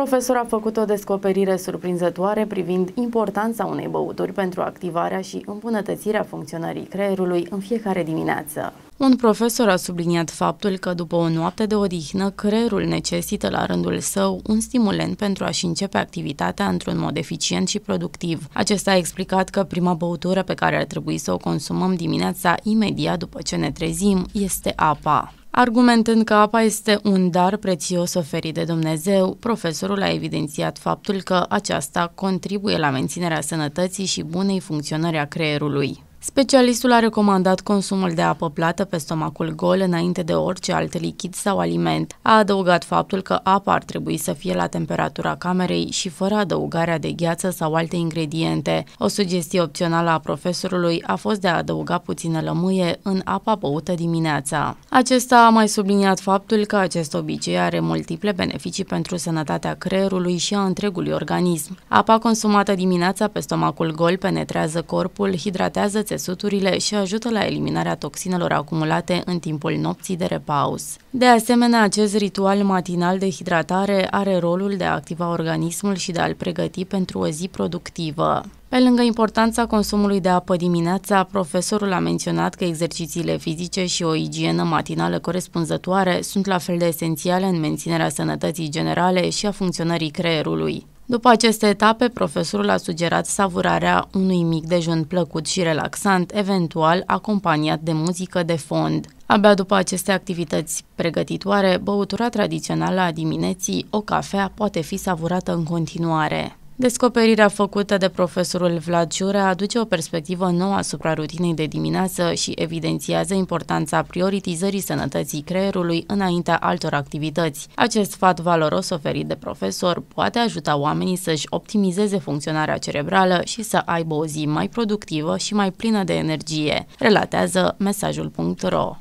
profesor a făcut o descoperire surprinzătoare privind importanța unei băuturi pentru activarea și îmbunătățirea funcționării creierului în fiecare dimineață. Un profesor a subliniat faptul că după o noapte de odihnă, creierul necesită la rândul său un stimulent pentru a-și începe activitatea într-un mod eficient și productiv. Acesta a explicat că prima băutură pe care ar trebui să o consumăm dimineața imediat după ce ne trezim este apa. Argumentând că apa este un dar prețios oferit de Dumnezeu, profesorul a evidențiat faptul că aceasta contribuie la menținerea sănătății și bunei funcționări a creierului. Specialistul a recomandat consumul de apă plată pe stomacul gol înainte de orice alt lichid sau aliment. A adăugat faptul că apa ar trebui să fie la temperatura camerei și fără adăugarea de gheață sau alte ingrediente. O sugestie opțională a profesorului a fost de a adăuga puțină lămâie în apa băută dimineața. Acesta a mai subliniat faptul că acest obicei are multiple beneficii pentru sănătatea creierului și a întregului organism. Apa consumată dimineața pe stomacul gol penetrează corpul, hidratează țesuturile și ajută la eliminarea toxinelor acumulate în timpul nopții de repaus. De asemenea, acest ritual matinal de hidratare are rolul de a activa organismul și de a-l pregăti pentru o zi productivă. Pe lângă importanța consumului de apă dimineața, profesorul a menționat că exercițiile fizice și o igienă matinală corespunzătoare sunt la fel de esențiale în menținerea sănătății generale și a funcționării creierului. După aceste etape, profesorul a sugerat savurarea unui mic dejun plăcut și relaxant, eventual acompaniat de muzică de fond. Abia după aceste activități pregătitoare, băutura tradițională a dimineții, o cafea, poate fi savurată în continuare. Descoperirea făcută de profesorul Vlad Jura aduce o perspectivă nouă asupra rutinei de dimineață și evidențiază importanța prioritizării sănătății creierului înaintea altor activități. Acest sfat valoros oferit de profesor poate ajuta oamenii să-și optimizeze funcționarea cerebrală și să aibă o zi mai productivă și mai plină de energie, relatează mesajul.ro.